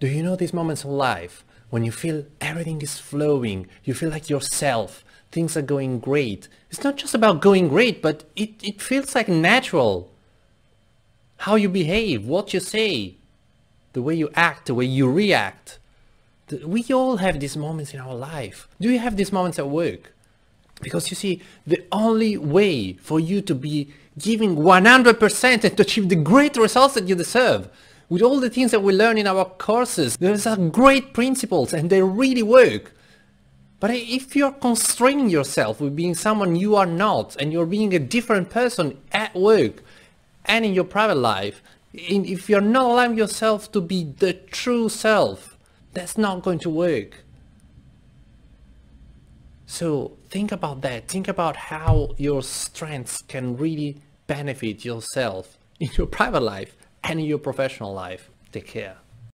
Do you know these moments of life when you feel everything is flowing, you feel like yourself, things are going great? It's not just about going great, but it, it feels like natural. How you behave, what you say, the way you act, the way you react. We all have these moments in our life. Do you have these moments at work? Because you see, the only way for you to be giving 100% and to achieve the great results that you deserve with all the things that we learn in our courses, there are great principles and they really work. But if you're constraining yourself with being someone you are not and you're being a different person at work and in your private life, if you're not allowing yourself to be the true self, that's not going to work. So think about that. Think about how your strengths can really benefit yourself in your private life and your professional life. Take care.